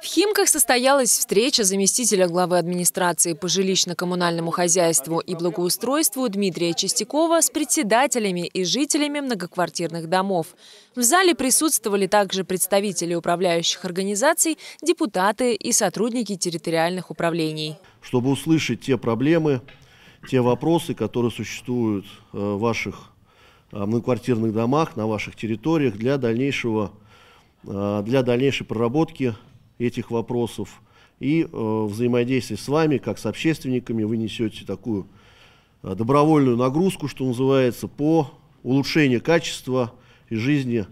В Химках состоялась встреча заместителя главы администрации по жилищно-коммунальному хозяйству и благоустройству Дмитрия Чистякова с председателями и жителями многоквартирных домов. В зале присутствовали также представители управляющих организаций, депутаты и сотрудники территориальных управлений. Чтобы услышать те проблемы, те вопросы, которые существуют э, в ваших э, многоквартирных домах, на ваших территориях для дальнейшего э, для дальнейшей проработки этих вопросов и э, взаимодействие с вами, как с общественниками, вы несете такую э, добровольную нагрузку, что называется, по улучшению качества и жизни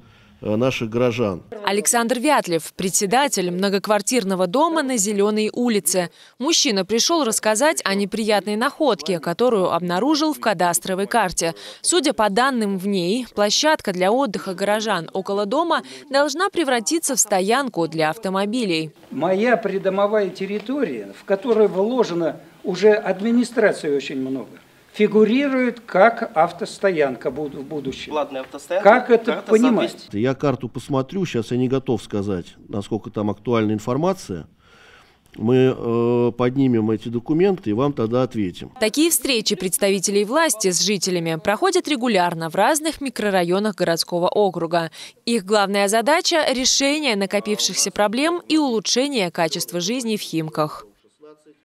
Э, наших горожан. Александр Вятлев, председатель многоквартирного дома на Зеленой улице. Мужчина пришел рассказать о неприятной находке, которую обнаружил в кадастровой карте. Судя по данным в ней, площадка для отдыха горожан около дома должна превратиться в стоянку для автомобилей. Моя придомовая территория, в которой вложено уже администрации очень много – фигурирует как автостоянка в будущем. Платная автостоянка. Как это карта понимать? Я карту посмотрю, сейчас я не готов сказать, насколько там актуальна информация. Мы э, поднимем эти документы и вам тогда ответим. Такие встречи представителей власти с жителями проходят регулярно в разных микрорайонах городского округа. Их главная задача – решение накопившихся проблем и улучшение качества жизни в Химках.